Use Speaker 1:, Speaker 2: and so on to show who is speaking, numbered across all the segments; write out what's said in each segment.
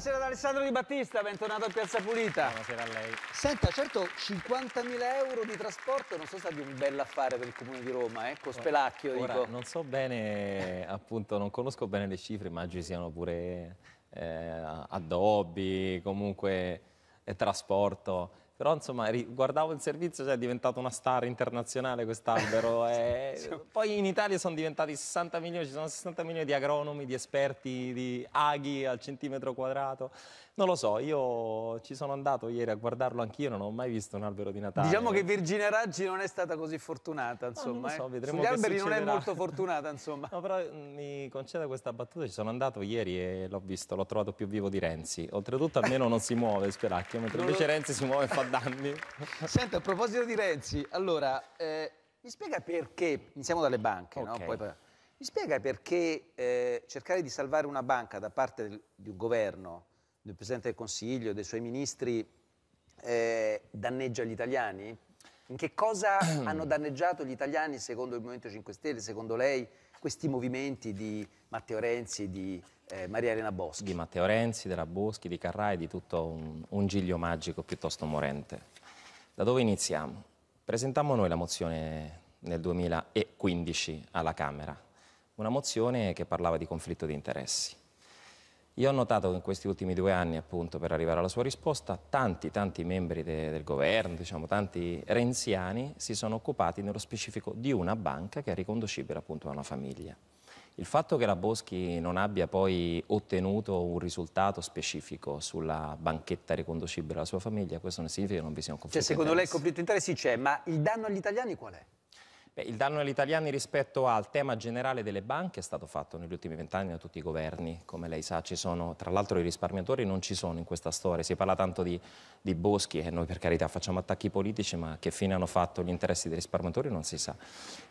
Speaker 1: Buonasera ad Alessandro Di Battista, bentornato a Piazza Pulita. Buonasera a lei. Senta, certo 50.000 euro di trasporto non sono stati un bel affare per il Comune di Roma, eh? Ecco, spelacchio Ora, dico.
Speaker 2: non so bene, appunto, non conosco bene le cifre, immagino siano pure eh, addobbi, comunque eh, trasporto. Però insomma guardavo il servizio, cioè, è diventato una star internazionale quest'albero. e... Eh, poi in Italia sono diventati 60 milioni, ci sono 60 milioni di agronomi, di esperti, di aghi al centimetro quadrato. Non lo so, io ci sono andato ieri a guardarlo anch'io, non ho mai visto un albero di Natale. Diciamo che Virginia Raggi non è stata così fortunata, insomma. No, non lo so, eh. Sugli alberi succederà. non è molto fortunata, insomma. no, però mm, mi conceda questa battuta, ci sono andato ieri e l'ho visto, l'ho trovato più vivo di Renzi. Oltretutto almeno non si muove, Speracchio, mentre invece Renzi si muove e fa danni.
Speaker 1: Senta, a proposito di Renzi, allora, eh, mi spiega perché, iniziamo dalle banche, okay. no? Poi, mi spiega perché eh, cercare di salvare una banca da parte del, di un governo del Presidente del Consiglio, dei suoi ministri, eh, danneggia gli italiani? In che cosa hanno danneggiato gli italiani secondo il Movimento 5 Stelle, secondo lei, questi movimenti di Matteo Renzi, di eh, Maria Elena Boschi? Di
Speaker 2: Matteo Renzi, della Boschi, di Carrai, di tutto un, un giglio magico piuttosto morente. Da dove iniziamo? Presentammo noi la mozione nel 2015 alla Camera, una mozione che parlava di conflitto di interessi. Io ho notato che in questi ultimi due anni, appunto, per arrivare alla sua risposta, tanti, tanti membri de, del governo, diciamo, tanti renziani, si sono occupati nello specifico di una banca che è riconducibile appunto a una famiglia. Il fatto che la Boschi non abbia poi ottenuto un risultato specifico sulla banchetta riconducibile alla sua famiglia, questo non significa che non vi sia un conflitto. Cioè, secondo lei il conflitto
Speaker 1: di interessi c'è, ma il danno agli italiani qual è?
Speaker 2: Beh, il danno agli italiani rispetto al tema generale delle banche è stato fatto negli ultimi vent'anni da tutti i governi. Come lei sa, ci sono, tra l'altro i risparmiatori non ci sono in questa storia. Si parla tanto di, di boschi e noi per carità facciamo attacchi politici, ma che fine hanno fatto gli interessi dei risparmiatori non si sa.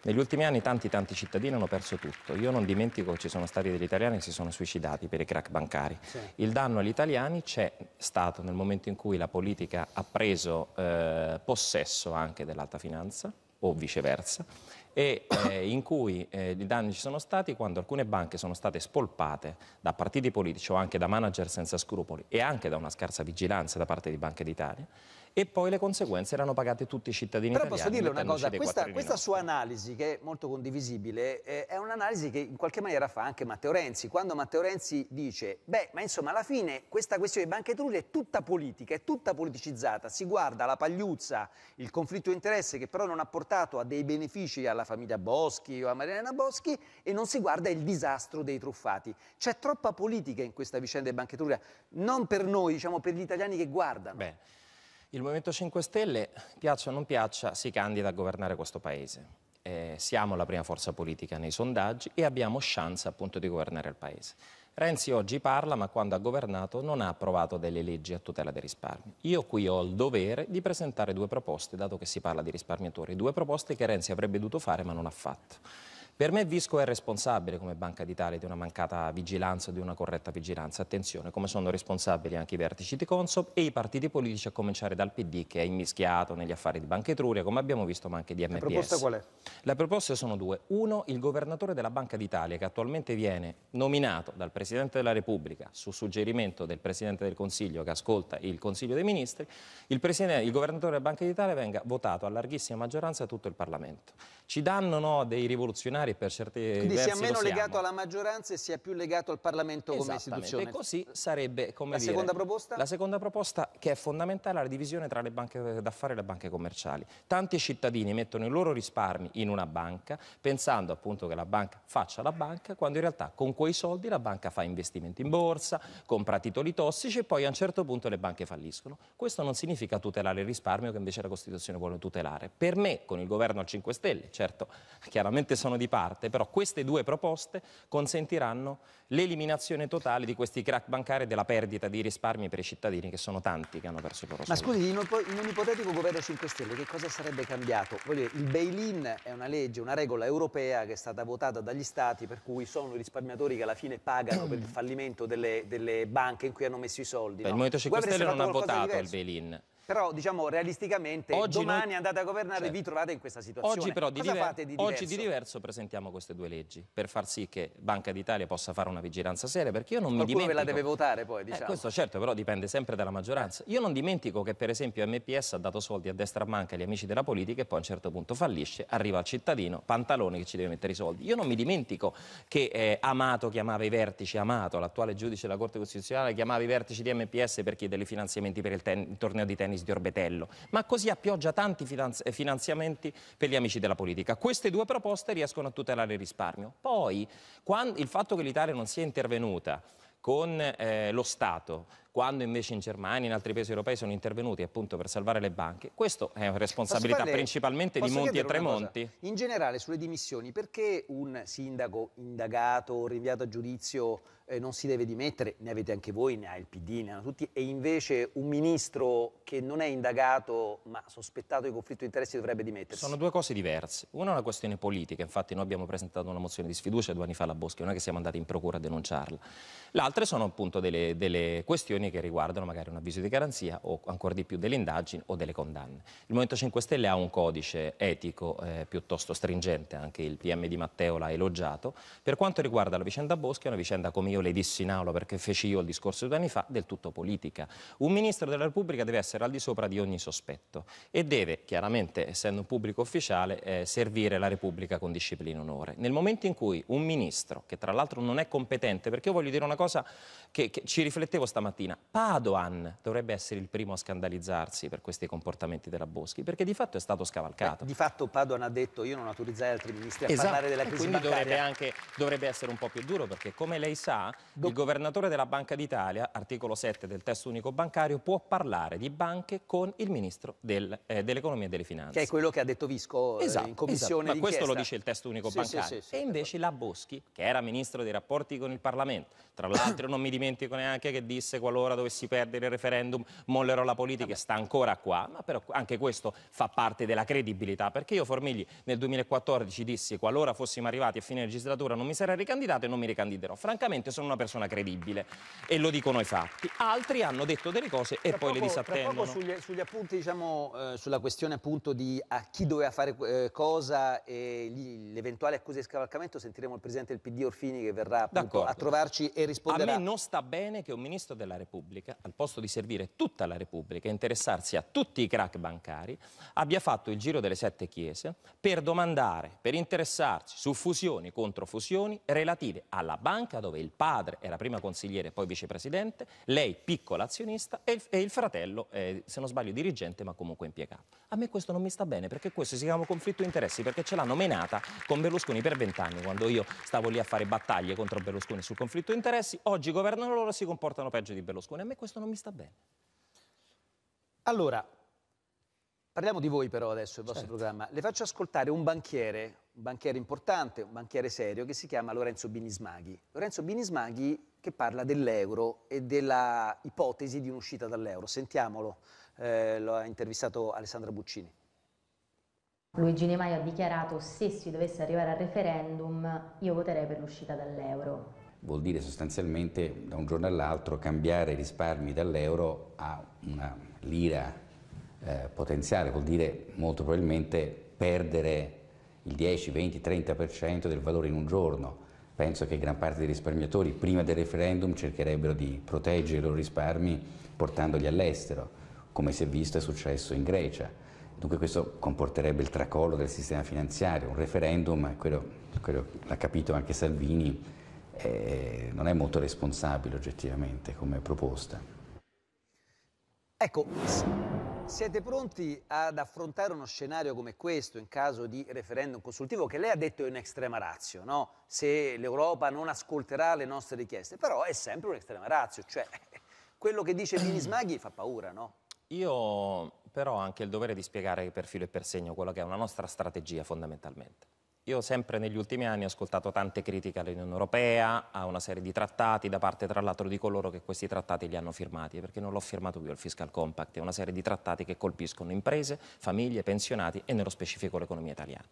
Speaker 2: Negli ultimi anni tanti tanti cittadini hanno perso tutto. Io non dimentico che ci sono stati degli italiani che si sono suicidati per i crack bancari. Sì. Il danno agli italiani c'è stato nel momento in cui la politica ha preso eh, possesso anche dell'alta finanza o viceversa, e eh, in cui eh, i danni ci sono stati quando alcune banche sono state spolpate da partiti politici o anche da manager senza scrupoli e anche da una scarsa vigilanza da parte di Banca d'Italia e poi le conseguenze erano pagate tutti i cittadini Però italiani. Però posso dirle una cosa, questa, questa
Speaker 1: sua analisi che è molto condivisibile eh, è un'analisi che in qualche maniera fa anche Matteo Renzi, quando Matteo Renzi dice, beh, ma insomma alla fine questa questione di Banca Etruria è tutta politica, è tutta politicizzata, si guarda la pagliuzza, il conflitto di interesse che però non ha portato a dei benefici alla famiglia Boschi o a Mariana Boschi e non si guarda il disastro dei truffati. C'è troppa politica in questa vicenda di Banca Etruria, non per noi, diciamo per gli italiani che guardano.
Speaker 2: Beh. Il Movimento 5 Stelle, piaccia o non piaccia, si candida a governare questo Paese. Eh, siamo la prima forza politica nei sondaggi e abbiamo chance appunto di governare il Paese. Renzi oggi parla, ma quando ha governato non ha approvato delle leggi a tutela dei risparmi. Io qui ho il dovere di presentare due proposte, dato che si parla di risparmiatori, due proposte che Renzi avrebbe dovuto fare ma non ha fatto. Per me Visco è responsabile come Banca d'Italia di una mancata vigilanza, di una corretta vigilanza. Attenzione, come sono responsabili anche i vertici di Consob e i partiti politici, a cominciare dal PD che è immischiato negli affari di Banca Etruria, come abbiamo visto, ma anche di MPS. La proposta qual è? Le proposte sono due. Uno, il governatore della Banca d'Italia, che attualmente viene nominato dal Presidente della Repubblica su suggerimento del Presidente del Consiglio, che ascolta il Consiglio dei Ministri, il, il governatore della Banca d'Italia venga votato a larghissima maggioranza da tutto il Parlamento. Ci danno no, dei rivoluzionari magari per certi Quindi versi sia meno legato
Speaker 1: alla maggioranza e sia più legato al Parlamento come istituzione. E così
Speaker 2: sarebbe, come la dire, seconda proposta? La seconda proposta che è fondamentale è la divisione tra le banche d'affari e le banche commerciali. Tanti cittadini mettono i loro risparmi in una banca pensando appunto che la banca faccia la banca quando in realtà con quei soldi la banca fa investimenti in borsa, compra titoli tossici e poi a un certo punto le banche falliscono. Questo non significa tutelare il risparmio che invece la Costituzione vuole tutelare. Per me, con il governo al 5 Stelle, certo, chiaramente sono di parte parte, però queste due proposte consentiranno l'eliminazione totale di questi crack bancari e della perdita di risparmi per i cittadini, che sono tanti che hanno perso il loro Ma
Speaker 1: scusi, in un, ipotetico governo 5 Stelle che cosa sarebbe cambiato? Voglio dire, il bail-in è una legge, una regola europea che è stata votata dagli stati per cui sono i risparmiatori che alla fine pagano per il fallimento delle, delle banche in cui hanno messo i soldi. Beh, no? Il Movimento 5 Stelle non ha votato il bail-in. Però, diciamo, realisticamente, oggi domani noi... andate a governare certo. vi trovate in questa situazione. Oggi però di, diver... di oggi di
Speaker 2: diverso presentiamo queste due leggi per far sì che Banca d'Italia possa fare una vigilanza seria, perché io non Qualcuno mi dimentico... Qualcuno ve la
Speaker 1: deve votare poi, eh, diciamo. Eh, questo
Speaker 2: certo, però dipende sempre dalla maggioranza. Io non dimentico che, per esempio, MPS ha dato soldi a destra a manca agli amici della politica e poi a un certo punto fallisce, arriva al cittadino, pantalone che ci deve mettere i soldi. Io non mi dimentico che eh, Amato chiamava i vertici, Amato, l'attuale giudice della Corte Costituzionale, chiamava i vertici di MPS per chiedere finanziamenti per il, ten... il torneo di tennis Bonis di Orbetello, ma così a pioggia tanti eh, finanziamenti per gli amici della politica. Queste due proposte riescono a tutelare il risparmio. Poi quando, il fatto che l'Italia non sia intervenuta con eh, lo Stato, quando invece in Germania e in altri paesi europei sono intervenuti appunto per salvare le banche, questo è responsabilità farle, principalmente di Monti e Tremonti.
Speaker 1: In generale sulle dimissioni, perché un sindaco indagato, rinviato a giudizio eh, non si deve dimettere, ne avete anche voi, ne ha il PD, ne hanno tutti, e invece un ministro che non è indagato ma sospettato di conflitto di interessi dovrebbe dimettersi? Sono
Speaker 2: due cose diverse. Una è una questione politica, infatti noi abbiamo presentato una mozione di sfiducia due anni fa alla Boschi, non è che siamo andati in procura a denunciarla. L'altra sono appunto delle, delle questioni che riguardano magari un avviso di garanzia o ancora di più delle indagini o delle condanne. Il Movimento 5 Stelle ha un codice etico eh, piuttosto stringente, anche il PM di Matteo l'ha elogiato. Per quanto riguarda la vicenda Boschi è una vicenda come io io le dissi in aula perché feci io il discorso due anni fa, del tutto politica. Un ministro della Repubblica deve essere al di sopra di ogni sospetto e deve, chiaramente essendo un pubblico ufficiale, eh, servire la Repubblica con disciplina e onore. Nel momento in cui un ministro, che tra l'altro non è competente, perché io voglio dire una cosa che, che ci riflettevo stamattina, Padoan dovrebbe essere il primo a scandalizzarsi per questi comportamenti della Boschi, perché di fatto è stato scavalcato. Eh, di fatto Padoan ha detto io non autorizzai altri ministri a esatto. parlare della crisi quindi bancaria. Dovrebbe, anche, dovrebbe essere un po' più duro perché come lei sa Do... il governatore della Banca d'Italia, articolo 7 del testo unico bancario, può parlare di banche con il ministro del, eh, dell'economia e delle finanze. Che è
Speaker 1: quello che ha detto Visco eh, esatto, in esatto. commissione esatto. Ma questo lo dice
Speaker 2: il testo unico sì, bancario. Sì, sì, e invece la Boschi, che era ministro dei rapporti con il Parlamento, tra l'altro non mi dimentico neanche che disse qualora dovessi perdere il referendum mollerò la politica, sta ancora qua, ma però anche questo fa parte della credibilità, perché io Formigli nel 2014 dissi qualora fossimo arrivati a fine legislatura non mi sarei ricandidato e non mi ricandiderò. Francamente sono una persona credibile e lo dicono i fatti. Altri hanno detto delle cose e tra poi poco, le disattendono. Tra poco
Speaker 1: sugli, sugli appunti, diciamo, eh, sulla questione appunto di a chi doveva fare eh, cosa e l'eventuale accusa di scavalcamento, sentiremo il presidente del PD Orfini che verrà appunto a trovarci e risponderà. A me
Speaker 2: non sta bene che un ministro della Repubblica, al posto di servire tutta la Repubblica e interessarsi a tutti i crack bancari, abbia fatto il giro delle sette chiese per domandare, per interessarsi su fusioni contro fusioni relative alla banca dove il padre padre era prima consigliere e poi vicepresidente, lei piccola azionista e il, e il fratello, eh, se non sbaglio, dirigente ma comunque impiegato. A me questo non mi sta bene perché questo si chiama conflitto di interessi perché ce l'hanno menata con Berlusconi per vent'anni quando io stavo lì a fare battaglie contro Berlusconi sul conflitto di interessi, oggi governano loro e si comportano peggio di Berlusconi. A me questo non mi sta bene. Allora,
Speaker 1: parliamo di voi però adesso, il vostro certo. programma. Le faccio ascoltare un banchiere, un banchiere importante, un banchiere serio, che si chiama Lorenzo Binismaghi. Lorenzo Binismaghi che parla dell'euro e della ipotesi di un'uscita dall'euro. Sentiamolo, eh, lo ha intervistato Alessandra Buccini. Luigi Di Maio ha dichiarato se si dovesse arrivare al referendum io voterei per l'uscita dall'euro.
Speaker 2: Vuol dire sostanzialmente da un giorno all'altro cambiare i risparmi dall'euro a una lira eh, potenziale, vuol dire molto probabilmente perdere il 10, 20, 30% del valore in un giorno. Penso che gran parte dei risparmiatori prima del referendum cercherebbero di
Speaker 1: proteggere i loro risparmi portandoli all'estero, come si è visto è successo in Grecia. Dunque questo comporterebbe il tracollo del sistema finanziario. Un referendum, quello, quello
Speaker 2: l'ha capito anche Salvini, eh, non è molto responsabile oggettivamente come proposta.
Speaker 1: Ecco, siete pronti ad affrontare uno scenario come questo in caso di referendum consultivo che lei ha detto è un'extrema razio, no? Se l'Europa non ascolterà le nostre richieste, però è sempre un'extrema razio, cioè quello che dice Mini Smaghi fa paura, no?
Speaker 2: Io però ho anche il dovere di spiegare per filo e per segno quella che è una nostra strategia fondamentalmente. Io sempre negli ultimi anni ho ascoltato tante critiche all'Unione Europea, a una serie di trattati, da parte tra l'altro di coloro che questi trattati li hanno firmati, perché non l'ho firmato io il Fiscal Compact, è una serie di trattati che colpiscono imprese, famiglie, pensionati e nello specifico l'economia italiana.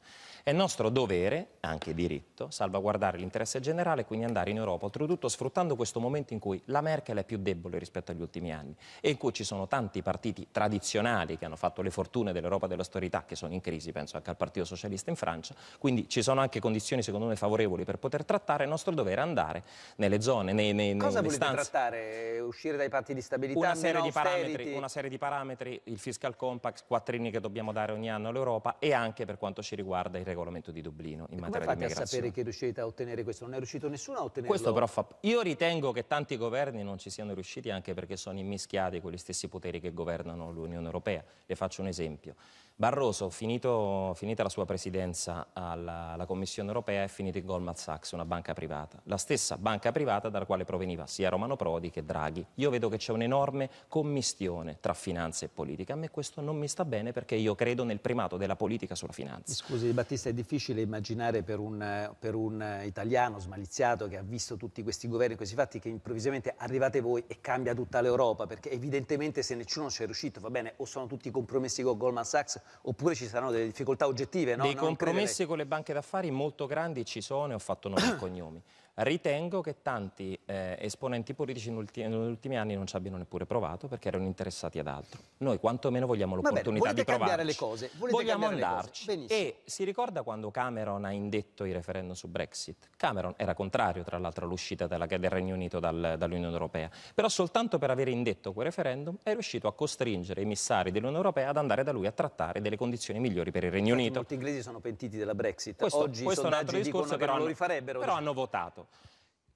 Speaker 2: È nostro dovere, anche diritto, salvaguardare l'interesse generale e quindi andare in Europa, oltretutto sfruttando questo momento in cui la Merkel è più debole rispetto agli ultimi anni e in cui ci sono tanti partiti tradizionali che hanno fatto le fortune dell'Europa dell'austerità che sono in crisi, penso anche al Partito Socialista in Francia, quindi ci sono anche condizioni secondo me favorevoli per poter trattare, il nostro dovere è andare nelle zone, nei, nei, Cosa nelle stanze. Cosa
Speaker 1: trattare? Uscire dai patti di stabilità? Una serie di, parametri, una serie,
Speaker 2: di parametri, il fiscal compact, quattrini che dobbiamo dare ogni anno all'Europa e anche per quanto ci riguarda il regolamento di Dublino in e materia di migrazione. Come fate a sapere
Speaker 1: che riuscite a ottenere questo? Non è riuscito nessuno a ottenerlo? Questo però fa...
Speaker 2: Io ritengo che tanti governi non ci siano riusciti anche perché sono immischiati con gli stessi poteri che governano l'Unione Europea. Le faccio un esempio. Barroso, finito, finita la sua presidenza alla, alla Commissione europea, è finito in Goldman Sachs, una banca privata. La stessa banca privata dalla quale proveniva sia Romano Prodi che Draghi. Io vedo che c'è un'enorme commistione tra finanza e politica. A me questo non mi sta bene perché io credo nel primato della politica sulla finanza.
Speaker 1: Scusi Battista, è difficile immaginare per un, per un italiano smaliziato che ha visto tutti questi governi, e questi fatti, che improvvisamente arrivate voi e cambia tutta l'Europa, perché evidentemente se nessuno c'è riuscito, va bene, o sono tutti compromessi con Goldman Sachs oppure ci saranno delle difficoltà oggettive. No? Dei compromessi credere.
Speaker 2: con le banche d'affari molto grandi ci sono e ho fatto nomi e cognomi. Ritengo che tanti eh, esponenti politici negli ultimi anni non ci abbiano neppure provato perché erano interessati ad altro. Noi quantomeno vogliamo l'opportunità di provare. cambiare
Speaker 1: le cose. Volete vogliamo andarci. E
Speaker 2: si ricorda quando Cameron ha indetto il referendum su Brexit? Cameron era contrario, tra l'altro, all'uscita del Regno Unito dal, dall'Unione Europea. Però soltanto per aver indetto quel referendum è riuscito a costringere i missari dell'Unione Europea ad andare da lui a trattare delle condizioni migliori per il Regno Unito. Molti inglesi sono pentiti della Brexit. Questo, Oggi questo è un altro discorso, però, hanno, però hanno votato.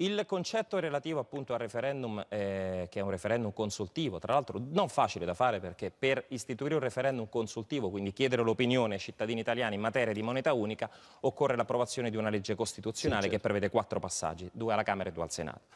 Speaker 2: Il concetto relativo appunto al referendum, eh, che è un referendum consultivo, tra l'altro non facile da fare perché per istituire un referendum consultivo, quindi chiedere l'opinione ai cittadini italiani in materia di moneta unica, occorre l'approvazione di una legge costituzionale sì, certo. che prevede quattro passaggi, due alla Camera e due al Senato.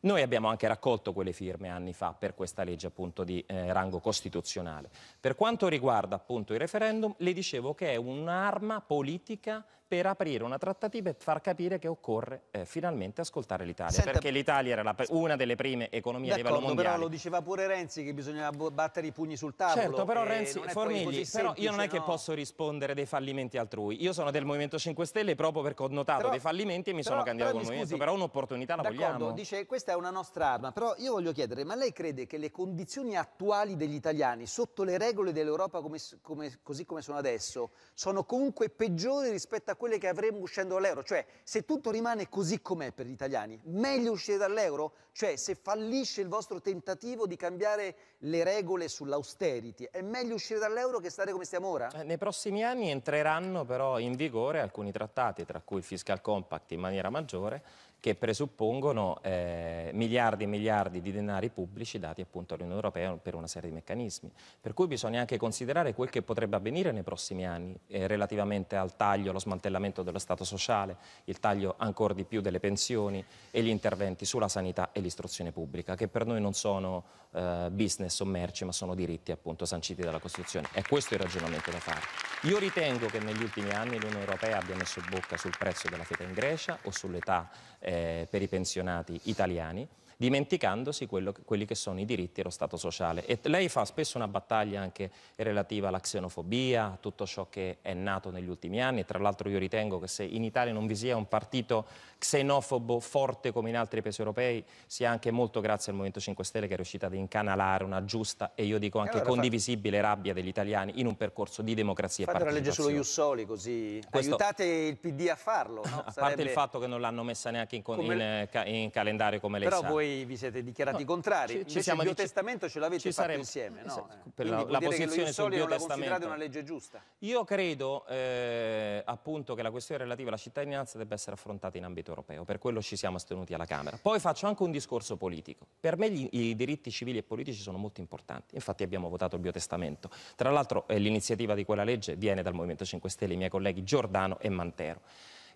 Speaker 2: Noi abbiamo anche raccolto quelle firme anni fa per questa legge appunto di eh, rango costituzionale. Per quanto riguarda appunto il referendum, le dicevo che è un'arma politica per aprire una trattativa e far capire che occorre eh, finalmente ascoltare l'Italia, perché l'Italia era la, una delle prime economie a livello mondiale. però lo
Speaker 1: diceva pure Renzi che bisognava battere i pugni sul tavolo. Certo, però Renzi, Formigli, semplice, però io
Speaker 2: non è no. che posso rispondere dei fallimenti altrui. Io sono del Movimento 5 Stelle proprio perché ho notato però, dei fallimenti e mi però, sono candidato al Movimento, però un'opportunità la vogliamo. dice
Speaker 1: questa è una nostra arma, però io voglio chiedere, ma lei crede che le condizioni attuali degli italiani sotto le regole dell'Europa come, come, così come sono adesso sono comunque peggiori rispetto a quelle che avremmo uscendo dall'euro. Cioè, se tutto rimane così com'è per gli italiani, meglio uscire dall'euro? Cioè, se fallisce il vostro tentativo di cambiare le regole sull'austerity, è meglio uscire dall'euro che stare come
Speaker 2: stiamo ora? Eh, nei prossimi anni entreranno però in vigore alcuni trattati, tra cui il fiscal compact in maniera maggiore, che presuppongono eh, miliardi e miliardi di denari pubblici dati appunto all'Unione Europea per una serie di meccanismi. Per cui bisogna anche considerare quel che potrebbe avvenire nei prossimi anni eh, relativamente al taglio, allo smantellamento dello Stato sociale, il taglio ancora di più delle pensioni e gli interventi sulla sanità e dell'istruzione pubblica, che per noi non sono eh, business o merci, ma sono diritti appunto sanciti dalla Costituzione. È questo il ragionamento da fare. Io ritengo che negli ultimi anni l'Unione Europea abbia messo bocca sul prezzo della feta in Grecia o sull'età eh, per i pensionati italiani dimenticandosi quello, quelli che sono i diritti e lo Stato sociale. E lei fa spesso una battaglia anche relativa alla xenofobia, a tutto ciò che è nato negli ultimi anni, tra l'altro io ritengo che se in Italia non vi sia un partito xenofobo forte come in altri paesi europei, sia anche molto grazie al Movimento 5 Stelle che è riuscito ad incanalare una giusta e io dico anche allora, condivisibile rabbia degli italiani in un percorso di democrazia Fate una legge solo
Speaker 1: Jussoli così Questo, aiutate il PD a farlo. No? A parte il fatto
Speaker 2: che non l'hanno messa neanche in, come... in, eh, in calendario come lei Però sa. Voi
Speaker 1: voi vi siete dichiarati no, contrari. Ci, Invece siamo il testamento ce l'avete fatto saremo. insieme, no? Eh, per la, la posizione sul non la considerate una legge
Speaker 2: giusta? Io credo eh, appunto che la questione relativa alla cittadinanza debba essere affrontata in ambito europeo, per quello ci siamo astenuti alla Camera. Poi faccio anche un discorso politico. Per me gli, i diritti civili e politici sono molto importanti, infatti abbiamo votato il biotestamento. Tra l'altro eh, l'iniziativa di quella legge viene dal Movimento 5 Stelle, i miei colleghi Giordano e Mantero.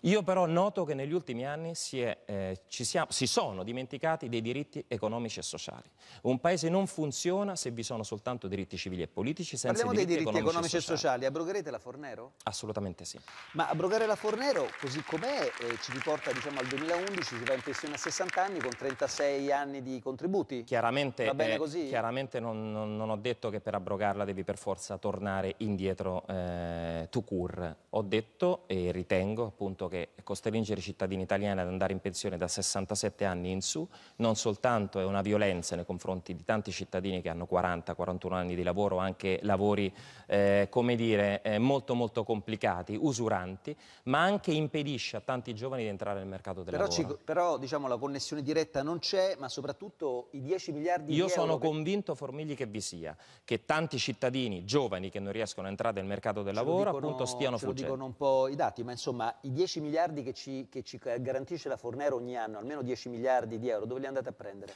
Speaker 2: Io però noto che negli ultimi anni si, è, eh, siamo, si, sono dimenticati dei diritti economici e sociali. Un paese non funziona se vi sono soltanto diritti civili e politici senza Parliamo diritti dei diritti economici, economici e
Speaker 1: sociali. sociali. Abrogherete la Fornero?
Speaker 2: Assolutamente sì. Ma abrogare la Fornero, così com'è, eh, ci
Speaker 1: riporta diciamo, al 2011, si va in pensione a 60 anni con 36 anni di contributi? Chiaramente, va bene eh, così?
Speaker 2: chiaramente non, non, non, ho detto che per abrogarla devi per forza tornare indietro eh, to cure. Ho detto e ritengo appunto che costringere i cittadini italiani ad andare in pensione da 67 anni in su non soltanto è una violenza nei confronti di tanti cittadini che hanno 40-41 anni di lavoro, anche lavori eh, come dire eh, molto molto complicati, usuranti, ma anche impedisce a tanti giovani di entrare nel mercato del però, lavoro. Ci,
Speaker 1: però diciamo la connessione diretta non c'è, ma soprattutto i 10 miliardi
Speaker 2: di Io euro... Io sono convinto, Formigli, che vi sia, che tanti cittadini giovani che non riescono a entrare nel mercato del Ce lavoro dicono, stiano ce fuggendo. dicono
Speaker 1: un po' i dati, ma insomma i 10 miliardi che ci, che ci eh, garantisce la Fornero ogni anno, almeno 10 miliardi di euro, dove li andate a prendere?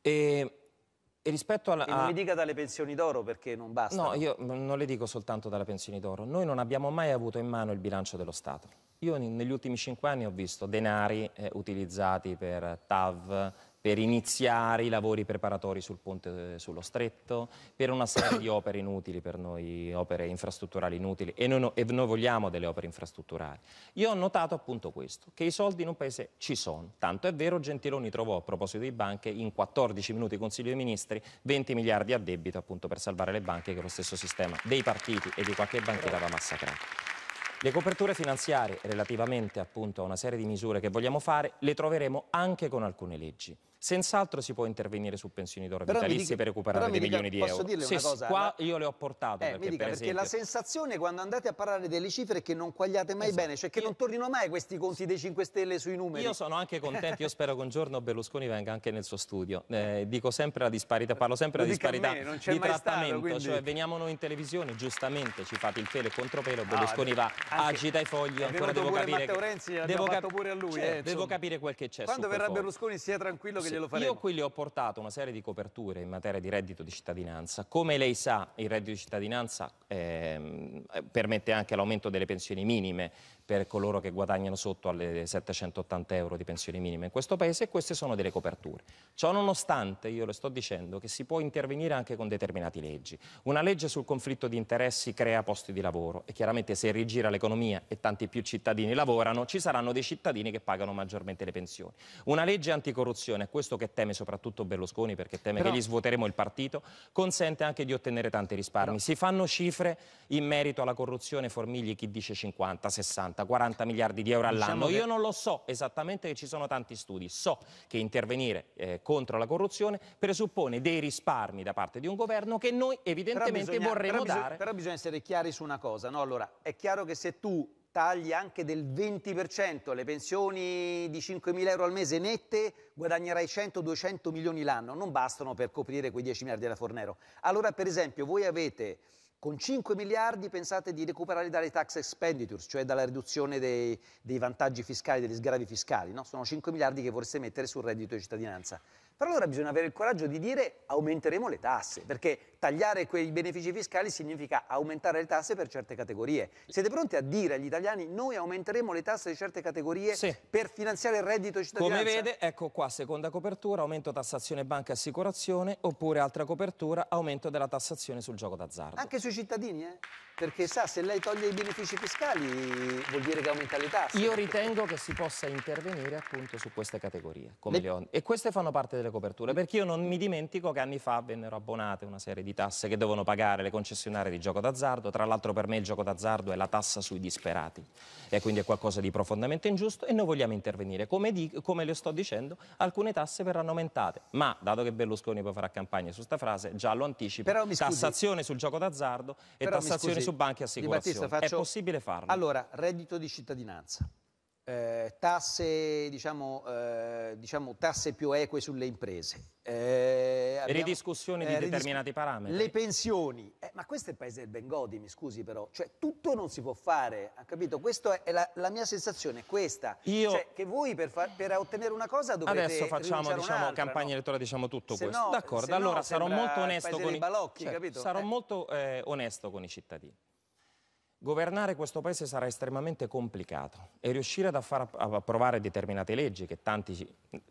Speaker 2: E... E rispetto alla, e non mi
Speaker 1: dica dalle pensioni d'oro perché non basta. No, io
Speaker 2: non le dico soltanto dalle pensioni d'oro. Noi non abbiamo mai avuto in mano il bilancio dello Stato. Io negli ultimi 5 anni ho visto denari eh, utilizzati per TAV, per iniziare i lavori preparatori sul ponte eh, sullo stretto, per una serie di opere inutili per noi, opere infrastrutturali inutili e noi, e noi, vogliamo delle opere infrastrutturali. Io ho notato appunto questo, che i soldi in un paese ci sono, tanto è vero Gentiloni trovò a proposito di banche in 14 minuti Consiglio dei Ministri 20 miliardi a debito appunto per salvare le banche che lo stesso sistema dei partiti e di qualche banchiera aveva massacrato. Le coperture finanziarie relativamente appunto a una serie di misure che vogliamo fare le troveremo anche con alcune leggi. Senz'altro si può intervenire su pensioni d'oro vitalizie per recuperare dei dica, milioni di euro. Dirle sì, una cosa, sì, qua la... io le ho portate. Eh, perché, dica, per esempio... perché la
Speaker 1: sensazione quando andate a parlare delle cifre è che non quagliate mai esatto. bene, cioè che io... non tornino mai questi conti dei 5 Stelle sui numeri. Io sono anche contento,
Speaker 2: io spero che un giorno Berlusconi venga anche nel suo studio. Eh, dico sempre la disparità, parlo sempre della disparità me, di trattamento, stato, cioè quindi... cioè veniamo noi in televisione, giustamente ci fate il pelo e il contropelo, Berlusconi ah, va, anche... agita i fogli, ancora devo capire... Renzi, devo cap- pure a lui. Eh, cioè, eh, devo capire quel che c'è Quando verrà Berlusconi
Speaker 1: sia tranquillo che glielo faremo. Io
Speaker 2: qui le ho portato una serie di coperture in materia di reddito di cittadinanza. Come lei sa, il reddito di cittadinanza eh, permette anche l'aumento delle pensioni minime, per coloro che guadagnano sotto alle 780 euro di pensioni minime in questo paese e queste sono delle coperture. Ciò nonostante io le sto dicendo che si può intervenire anche con determinate leggi. Una legge sul conflitto di interessi crea posti di lavoro e chiaramente se rigira l'economia e tanti più cittadini lavorano ci saranno dei cittadini che pagano maggiormente le pensioni. Una legge anticorruzione, questo che teme soprattutto Berlusconi perché teme Però... che gli svuoteremo il partito, consente anche di ottenere tanti risparmi. Però... Si fanno cifre in merito alla corruzione, formigli chi dice 50, 60, 40 miliardi di euro all'anno. Diciamo Io non lo so esattamente che ci sono tanti studi, so che intervenire eh, contro la corruzione presuppone dei risparmi da parte di un governo che noi evidentemente bisogna, vorremmo però dare. però
Speaker 1: bisogna essere chiari su una cosa, no? Allora, è chiaro che se tu tagli anche del 20% le pensioni di 5.000 euro al mese nette, guadagnerai 100-200 milioni l'anno, non bastano per coprire quei 10 miliardi della Fornero. Allora, per esempio, voi avete con 5 miliardi pensate di recuperarli dalle tax expenditures, cioè dalla riduzione dei, dei vantaggi fiscali, degli sgravi fiscali. No? Sono 5 miliardi che vorreste mettere sul reddito di cittadinanza. Però allora bisogna avere il coraggio di dire aumenteremo le tasse, perché tagliare quei benefici fiscali significa aumentare le tasse per certe categorie. Siete pronti a dire agli italiani noi aumenteremo le tasse di certe categorie sì.
Speaker 2: per finanziare il reddito cittadinanza? Come vede, ecco qua, seconda copertura, aumento tassazione banca e assicurazione, oppure altra copertura, aumento della tassazione sul gioco d'azzardo.
Speaker 1: Anche sui cittadini, eh?
Speaker 2: Perché sa, se lei toglie i benefici fiscali vuol dire che aumenta le tasse. Io ritengo che si possa intervenire appunto su queste categorie, come le... le E queste fanno parte delle coperture, perché io non mi dimentico che anni fa vennero abbonate una serie di tasse che devono pagare le concessionarie di gioco d'azzardo, tra l'altro per me il gioco d'azzardo è la tassa sui disperati, e quindi è qualcosa di profondamente ingiusto e noi vogliamo intervenire. Come, di... come le sto dicendo, alcune tasse verranno aumentate, ma dato che Berlusconi poi farà campagna su questa frase, già lo anticipo, Però, mi scusi, tassazione sul gioco d'azzardo e tassazione scusi, su banchi assicurazioni. Battista, faccio... È possibile farlo? Allora,
Speaker 1: reddito di cittadinanza eh, tasse, diciamo, eh, diciamo, tasse più eque sulle imprese. Eh, abbiamo, ridiscussioni di eh, determinati parametri. Le pensioni. Eh, ma questo è il paese del Bengodi, mi scusi però. Cioè, tutto non si può fare, ha capito? Questa è la, la, mia sensazione, è questa. Io... Cioè, che voi per, fa, per, ottenere una cosa dovete Adesso facciamo diciamo, campagna
Speaker 2: no? elettorale, diciamo tutto se questo. No, D'accordo, allora no, sarò molto onesto con i... Balocchi, cioè, sarò eh. molto onesto con i cittadini. Governare questo paese sarà estremamente complicato e riuscire ad approvare determinate leggi che tanti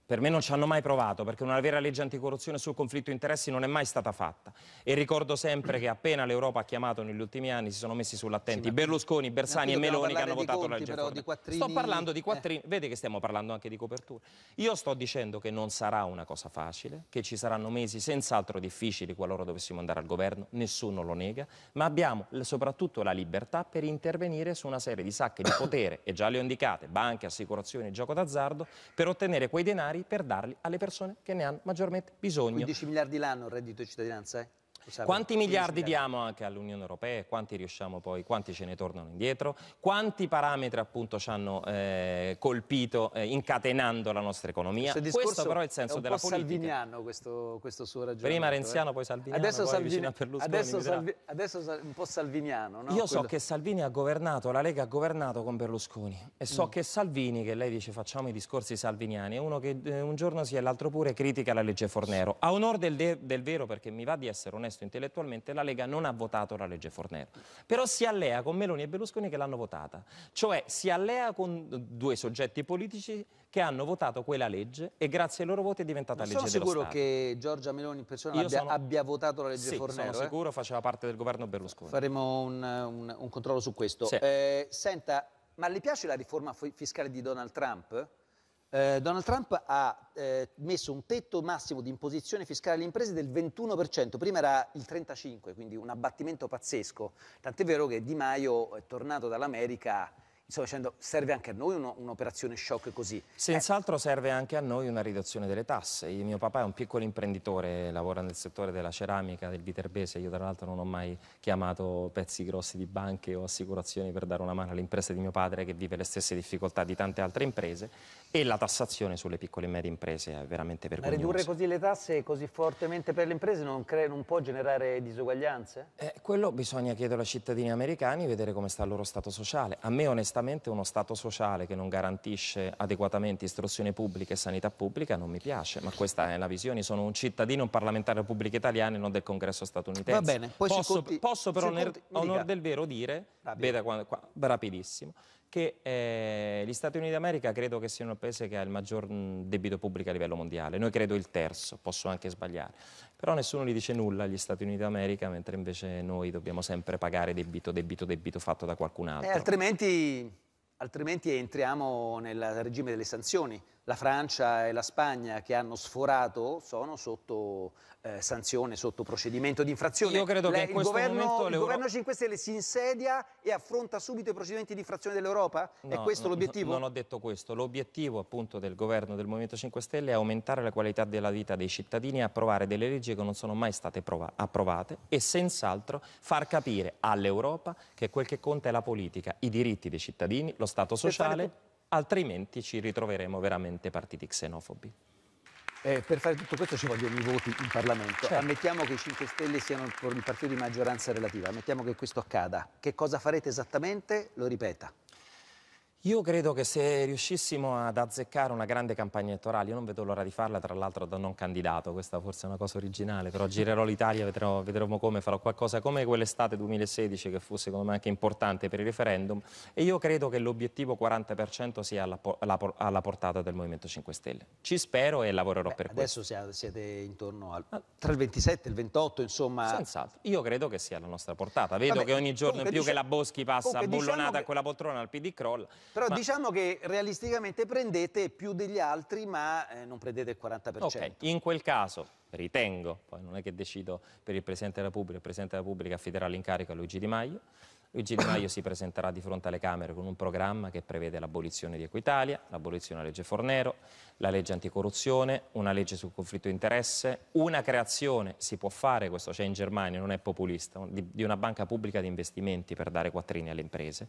Speaker 2: per me non ci hanno mai provato perché una vera legge anticorruzione sul conflitto di interessi non è mai stata fatta e ricordo sempre che appena l'Europa ha chiamato negli ultimi anni si sono messi sull'attenti sì, Berlusconi, Bersani e Meloni che hanno votato conti, la legge però, quattrini... Sto parlando di quattrini, eh. vede che stiamo parlando anche di copertura. Io sto dicendo che non sarà una cosa facile, che ci saranno mesi senz'altro difficili qualora dovessimo andare al governo, nessuno lo nega, ma abbiamo soprattutto la libertà potestà per intervenire su una serie di sacche di potere, e già le ho indicate, banche, assicurazioni, gioco d'azzardo, per ottenere quei denari per darli alle persone che ne hanno maggiormente bisogno. 15 miliardi l'anno il reddito di cittadinanza, eh? Quanti miliardi diamo anche all'Unione Europea? Quanti riusciamo poi? Quanti ce ne tornano indietro? Quanti parametri appunto ci hanno eh, colpito eh, incatenando la nostra economia? Questo, questo però è il senso è della politica.
Speaker 1: salviniano questo, questo,
Speaker 2: suo ragionamento. Prima eh. Renziano, eh? poi Salviniano, adesso poi Salvini, a Berlusconi. Adesso, Salvi,
Speaker 1: adesso sal, un po' Salviniano. No? Io Quello... so che
Speaker 2: Salvini ha governato, la Lega ha governato con Berlusconi e so mm. che Salvini, che lei dice facciamo i discorsi salviniani, è uno che eh, un giorno sì e l'altro pure critica la legge Fornero. A onore del, del vero, perché mi va di essere onesto, onesto intellettualmente, la Lega non ha votato la legge Fornero. Però si allea con Meloni e Berlusconi che l'hanno votata. Cioè si allea con due soggetti politici che hanno votato quella legge e grazie ai loro voti è diventata non legge dello Stato. sono sicuro
Speaker 1: che Giorgia Meloni in persona abbia, sono... abbia, votato la legge sì, Fornero. sono eh?
Speaker 2: sicuro, faceva parte del governo Berlusconi. Faremo un,
Speaker 1: un, un controllo su questo. Sì. Eh, senta, ma le piace la riforma fiscale di Donald Trump? Eh, Donald Trump ha eh, messo un tetto massimo di imposizione fiscale alle imprese del 21%, prima era il 35%, quindi un abbattimento pazzesco. Tant'è vero che Di Maio è tornato dall'America insomma, dicendo serve anche a noi uno, un'operazione shock
Speaker 2: così. Senz'altro eh. serve anche a noi una riduzione delle tasse. Io, mio papà è un piccolo imprenditore, lavora nel settore della ceramica, del viterbese, io tra l'altro non ho mai chiamato pezzi grossi di banche o assicurazioni per dare una mano all'impresa di mio padre che vive le stesse difficoltà di tante altre imprese e la tassazione sulle piccole e medie imprese è veramente vergognosa. Ma ridurre
Speaker 1: così le tasse così fortemente per le imprese non, non può generare disuguaglianze?
Speaker 2: Eh, quello bisogna chiedere ai cittadini americani, vedere come sta il loro stato sociale. A me onestamente uno stato sociale che non garantisce adeguatamente istruzione pubblica e sanità pubblica non mi piace, ma questa è la visione. Sono un cittadino, un parlamentare della Repubblica Italiana e non del Congresso statunitense. Va bene, poi posso, conti, posso però onor, onor del vero dire, beda, rapidissimo, che eh, gli Stati Uniti d'America credo che siano il paese che ha il maggior debito pubblico a livello mondiale, noi credo il terzo, posso anche sbagliare, però nessuno gli dice nulla agli Stati Uniti d'America, mentre invece noi dobbiamo sempre pagare debito, debito, debito fatto da qualcun eh, altro. Eh,
Speaker 1: altrimenti, altrimenti entriamo nel regime delle sanzioni, la Francia e la Spagna che hanno sforato sono sotto eh, sanzione, sotto procedimento di infrazione. Io credo che in questo governo, momento il governo 5 Stelle si insedia e affronta subito i procedimenti di infrazione dell'Europa? No, è questo no, l'obiettivo? Non
Speaker 2: ho detto questo. L'obiettivo appunto del governo del Movimento 5 Stelle è aumentare la qualità della vita dei cittadini e approvare delle leggi che non sono mai state approvate e senz'altro far capire all'Europa che quel che conta è la politica, i diritti dei cittadini, lo Stato sociale altrimenti ci ritroveremo veramente partiti xenofobi.
Speaker 1: Eh, per fare tutto questo ci vogliono i voti in Parlamento. Certo. Ammettiamo che i 5 Stelle siano il partito di maggioranza relativa, ammettiamo che questo accada. Che cosa farete esattamente? Lo ripeta.
Speaker 2: Io credo che se riuscissimo ad azzeccare una grande campagna elettorale, io non vedo l'ora di farla, tra l'altro da non candidato, questa forse è una cosa originale, però girerò l'Italia, vedremo, vedremo, come, farò qualcosa come quell'estate 2016 che fu secondo me anche importante per il referendum e io credo che l'obiettivo 40% sia alla, alla, alla, portata del Movimento 5 Stelle. Ci spero e lavorerò Beh, per adesso
Speaker 1: questo. Adesso siete intorno al
Speaker 2: tra il 27 e il 28, insomma... Senz'altro, io credo che sia alla nostra portata, vedo Vabbè, che ogni giorno in più diciamo, che la Boschi passa bullonata diciamo che... a quella poltrona, al PD crolla. Però ma... diciamo
Speaker 1: che realisticamente prendete più degli altri, ma eh, non prendete il 40%. Ok,
Speaker 2: in quel caso ritengo, poi non è che decido per il Presidente della Repubblica, il Presidente della Repubblica affiderà l'incarico a Luigi Di Maio, Luigi Di Maio si presenterà di fronte alle Camere con un programma che prevede l'abolizione di Equitalia, l'abolizione della legge Fornero, la legge anticorruzione, una legge sul conflitto di interesse, una creazione, si può fare, questo c'è in Germania, non è populista, di, una banca pubblica di investimenti per dare quattrini alle imprese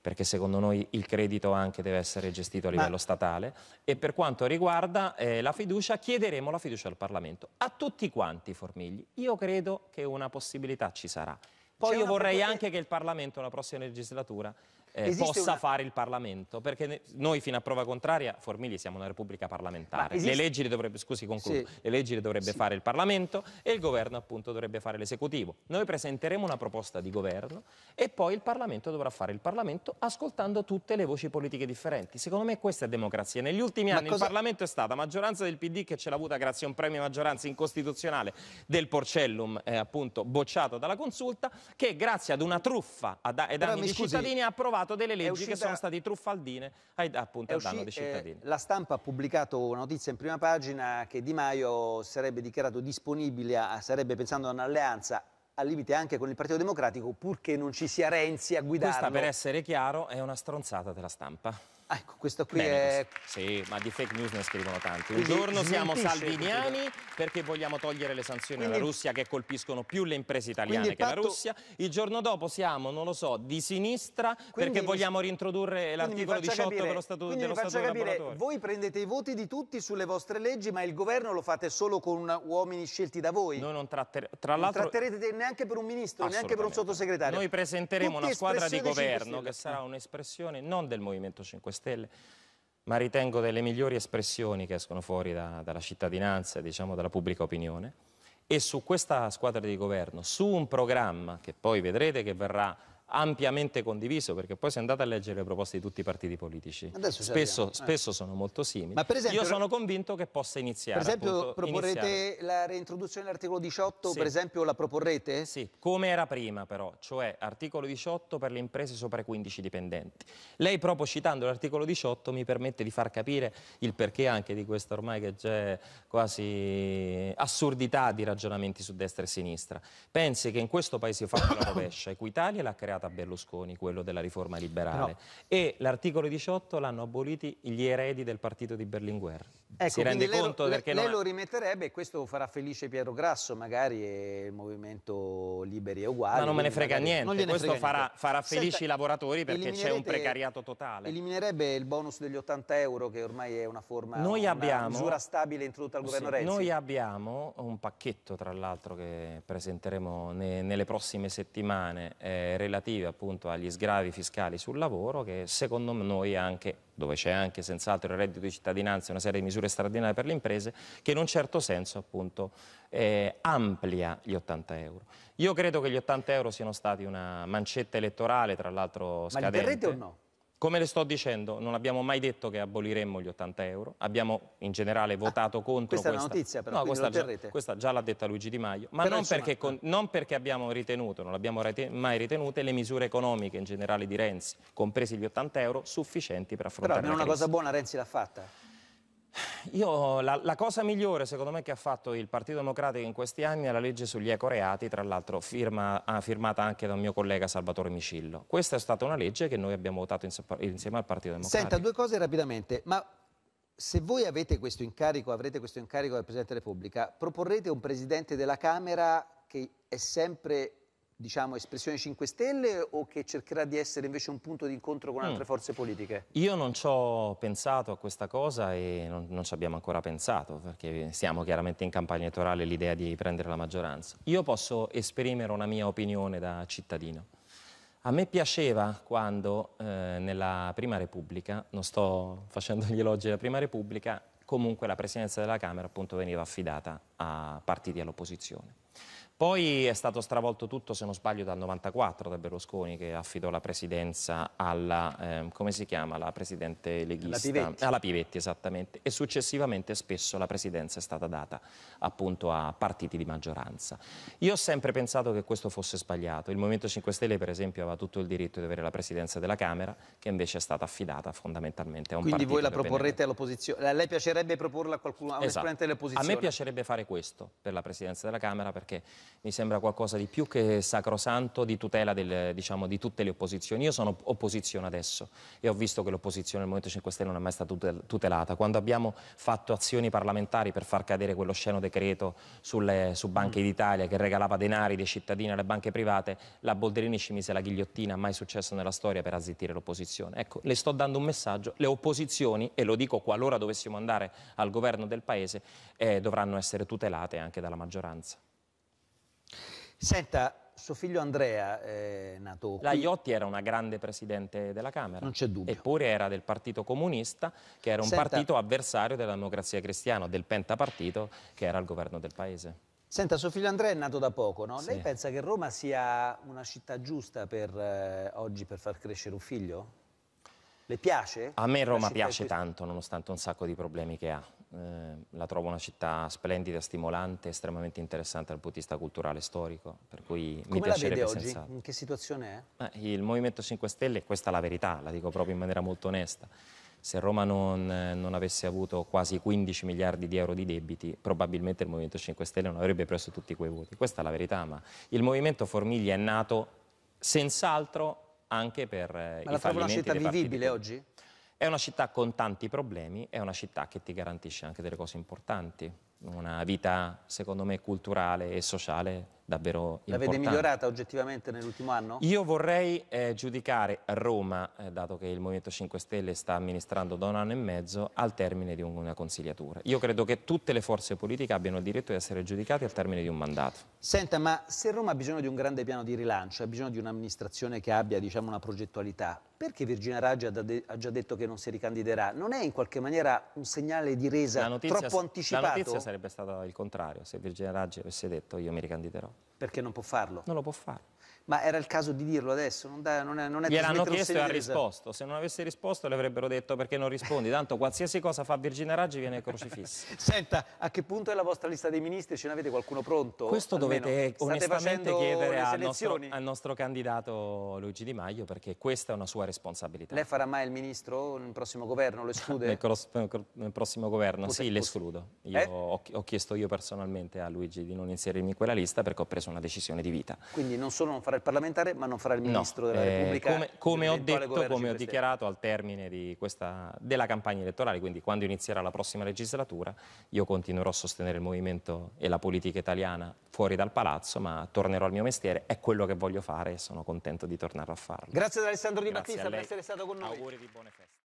Speaker 2: perché secondo noi il credito anche deve essere gestito a livello Ma... statale. E per quanto riguarda eh, la fiducia, chiederemo la fiducia al Parlamento. A tutti quanti, i Formigli, io credo che una possibilità ci sarà. Poi io vorrei anche che il Parlamento, nella prossima legislatura, eh, possa una... fare il Parlamento, perché noi fino a prova contraria, Formigli, siamo una Repubblica parlamentare, esiste... le leggi le dovrebbe, scusi, concludo, sì. le leggi le dovrebbe sì. fare il Parlamento e il governo appunto dovrebbe fare l'esecutivo. Noi presenteremo una proposta di governo e poi il Parlamento dovrà fare il Parlamento ascoltando tutte le voci politiche differenti. Secondo me questa è democrazia. Negli ultimi anni cosa... il Parlamento è stata maggioranza del PD che ce l'ha avuta grazie a un premio maggioranza incostituzionale del Porcellum, eh, appunto bocciato dalla consulta, che grazie ad una truffa ad, ad anni di scusi... cittadini ha approvato approvato delle leggi uscita... che sono state truffaldine ai, appunto, a danno dei cittadini.
Speaker 1: Eh, la stampa ha pubblicato una notizia in prima pagina che Di Maio sarebbe dichiarato disponibile, a, sarebbe pensando a un'alleanza al limite anche con il Partito Democratico, purché non ci sia Renzi a guidarlo. Questa, per
Speaker 2: essere chiaro, è una stronzata della stampa. Ah, ecco, questo qui Bene, è... Sì, ma di fake news ne scrivono tanti. Un giorno siamo salviniani perché vogliamo togliere le sanzioni Quindi... alla Russia che colpiscono più le imprese italiane Quindi, che patto... la Russia. Il giorno dopo siamo, non lo so, di sinistra perché vogliamo rintrodurre l'articolo 18 capire, dello Statuto dello Stato capire,
Speaker 1: Voi prendete i voti di tutti sulle vostre leggi, ma il governo lo fate solo con uomini scelti
Speaker 2: da voi. Noi non, tratter... Tra non
Speaker 1: tratterete neanche per un ministro, neanche per un sottosegretario. Noi presenteremo Tutti una squadra di governo che sarà
Speaker 2: un'espressione non del Movimento 5 Stelle Stelle, ma ritengo delle migliori espressioni che escono fuori da, dalla cittadinanza, diciamo dalla pubblica opinione. E su questa squadra di governo, su un programma che poi vedrete che verrà ampiamente condiviso, perché poi se andate a leggere le proposte di tutti i partiti politici, spesso, eh. spesso sono molto simili. Ma per esempio, Io sono convinto che possa iniziare. Per esempio, appunto, proporrete iniziare. la reintroduzione
Speaker 1: dell'articolo 18, sì. per esempio,
Speaker 2: la proporrete? Sì, come era prima però, cioè articolo 18 per le imprese sopra i 15 dipendenti. Lei proprio citando l'articolo 18 mi permette di far capire il perché anche di questa ormai che c'è quasi assurdità di ragionamenti su destra e sinistra. Pensi che in questo paese io faccio la rovescia, Equitalia l'ha creata applicata a Berlusconi, quello della riforma liberale. Però... E l'articolo 18 l'hanno aboliti gli eredi del partito di Berlinguer ecco, si rende conto lo, perché lei, non... lo
Speaker 1: rimetterebbe e questo farà felice Piero Grasso, magari il movimento liberi e uguali. Ma non me ne frega niente, questo frega farà, farà, felici Senta, i lavoratori perché c'è un precariato totale. Eliminerebbe il bonus degli 80 euro che ormai è una forma, noi una misura stabile introdotta dal governo sì, Renzi. Noi
Speaker 2: abbiamo un pacchetto tra l'altro che presenteremo ne, nelle prossime settimane eh, relative appunto agli sgravi fiscali sul lavoro che secondo noi è anche dove c'è anche senz'altro il reddito di cittadinanza e una serie di misure straordinarie per le imprese, che in un certo senso appunto eh, amplia gli 80 euro. Io credo che gli 80 euro siano stati una mancetta elettorale, tra l'altro scadente. Ma li terrete o no? Come le sto dicendo, non abbiamo mai detto che aboliremmo gli 80 euro, abbiamo in generale ah, votato ah, contro questa... Questa è la notizia però, no, questa già, questa già, l'ha detta Luigi Di Maio, ma non, perché con, non perché, abbiamo ritenuto, non l'abbiamo mai ritenute, le misure economiche in generale di Renzi, compresi gli 80 euro, sufficienti per affrontare però, la crisi. Però è una
Speaker 1: cosa buona Renzi l'ha fatta.
Speaker 2: Io, la, la, cosa migliore secondo me che ha fatto il Partito Democratico in questi anni è la legge sugli ecoreati, tra l'altro firma, ah, firmata anche da un mio collega Salvatore Micillo. Questa è stata una legge che noi abbiamo votato insieme al Partito Democratico. Senta,
Speaker 1: due cose rapidamente, ma se voi avete questo incarico, avrete questo incarico del Presidente della Repubblica, proporrete un Presidente della Camera che è sempre diciamo, espressione 5 Stelle o che cercherà di essere invece un punto di incontro con mm. altre mm. forze politiche?
Speaker 2: Io non ci ho pensato a questa cosa e non, non, ci abbiamo ancora pensato, perché siamo chiaramente in campagna elettorale l'idea di prendere la maggioranza. Io posso esprimere una mia opinione da cittadino. A me piaceva quando eh, nella Prima Repubblica, non sto facendo gli elogi della Prima Repubblica, comunque la presidenza della Camera appunto veniva affidata a partiti all'opposizione. Poi è stato stravolto tutto, se non sbaglio, dal 94 da Berlusconi che affidò la presidenza alla, eh, come si chiama, la presidente leghista? Pivetti. Alla Pivetti. esattamente. E successivamente spesso la presidenza è stata data appunto a partiti di maggioranza. Io ho sempre pensato che questo fosse sbagliato. Il Movimento 5 Stelle, per esempio, aveva tutto il diritto di avere la presidenza della Camera, che invece è stata affidata fondamentalmente a un Quindi partito. Quindi voi la proporrete
Speaker 1: all'opposizione? A lei piacerebbe proporla a qualcuno, a un esatto. esponente dell'opposizione? A me
Speaker 2: piacerebbe fare questo per la presidenza della Camera perché mi sembra qualcosa di più che sacrosanto di tutela del, diciamo, di tutte le opposizioni. Io sono opposizione adesso e ho visto che l'opposizione del Movimento 5 Stelle non è mai stata tutelata. Quando abbiamo fatto azioni parlamentari per far cadere quello sceno decreto sulle, su Banche mm. d'Italia che regalava denari dei cittadini alle banche private, la Bolderini ci mise la ghigliottina, mai successo nella storia, per azzittire l'opposizione. Ecco, le sto dando un messaggio, le opposizioni, e lo dico qualora dovessimo andare al governo del Paese, eh, dovranno essere tutelate anche dalla maggioranza. Senta, suo figlio Andrea è nato qui. La Iotti era una grande presidente della Camera. Non c'è dubbio. Eppure era del Partito Comunista, che era un Senta... partito avversario della democrazia cristiana, del pentapartito che era al governo del paese.
Speaker 1: Senta, suo figlio Andrea è nato da poco, no? Sì. Lei pensa che Roma sia una città giusta per eh, oggi per far crescere un figlio? Le piace? A me Roma piace
Speaker 2: tanto, nonostante un sacco di problemi che ha. Ehm, la trovo una città splendida, stimolante, estremamente interessante dal punto di vista culturale e storico, per cui Come mi piacerebbe la oggi? Senz'altro.
Speaker 1: In che situazione
Speaker 2: è? Eh, il Movimento 5 Stelle, questa è la verità, la dico proprio in maniera molto onesta, se Roma non, non, avesse avuto quasi 15 miliardi di euro di debiti, probabilmente il Movimento 5 Stelle non avrebbe preso tutti quei voti. Questa è la verità, ma il Movimento Formiglia è nato senz'altro anche per ma i fallimenti Ma la trovo una città vivibile oggi? È una città con tanti problemi, è una città che ti garantisce anche delle cose importanti, una vita secondo me culturale e sociale davvero importante. L'avete migliorata
Speaker 1: oggettivamente nell'ultimo anno? Io
Speaker 2: vorrei eh, giudicare Roma, eh, dato che il Movimento 5 Stelle sta amministrando da un anno e mezzo, al termine di una consigliatura. Io credo che tutte le forze politiche abbiano il diritto di essere giudicate al termine di un mandato.
Speaker 1: Senta, ma se Roma ha bisogno di un grande piano di rilancio, ha bisogno di un'amministrazione che abbia diciamo, una progettualità, perché Virginia Raggi ha, già detto che non si ricandiderà? Non è in qualche maniera un segnale di resa notizia, troppo anticipato? La notizia
Speaker 2: sarebbe stata il contrario, se Virginia Raggi avesse detto io mi ricandiderò. Perché non può farlo?
Speaker 1: Non lo può fare ma era il caso di dirlo adesso, non, da, non è, non Gliel'hanno chiesto e ha risposto,
Speaker 2: se non avesse risposto le avrebbero detto perché non rispondi, tanto qualsiasi cosa fa Virginia Raggi viene crocifissa. Senta,
Speaker 1: a che punto è la vostra lista dei ministri? Ce n'avete qualcuno pronto? Questo Almeno. dovete onestamente chiedere al nostro,
Speaker 2: al nostro, candidato Luigi Di Maio perché questa è una sua responsabilità. Lei farà
Speaker 1: mai il ministro nel prossimo governo? Lo esclude? nel,
Speaker 2: cross, nel, prossimo governo, Potete, sì, l'escludo. Eh? Ho, ho, chiesto io personalmente a Luigi di non inserirmi in quella lista perché ho preso una decisione di vita.
Speaker 1: Quindi non solo non farà farà il parlamentare ma non farà il ministro no, della eh, Repubblica. Come, come ho detto, come ho dichiarato
Speaker 2: al termine questa, della campagna elettorale, quindi quando inizierà la prossima legislatura, io continuerò a sostenere il movimento e la politica italiana fuori dal palazzo, ma tornerò al mio mestiere, è quello che voglio fare e sono contento di tornare a farlo.
Speaker 1: Grazie ad Alessandro Di Battista per essere stato con noi. Auguri di buone feste.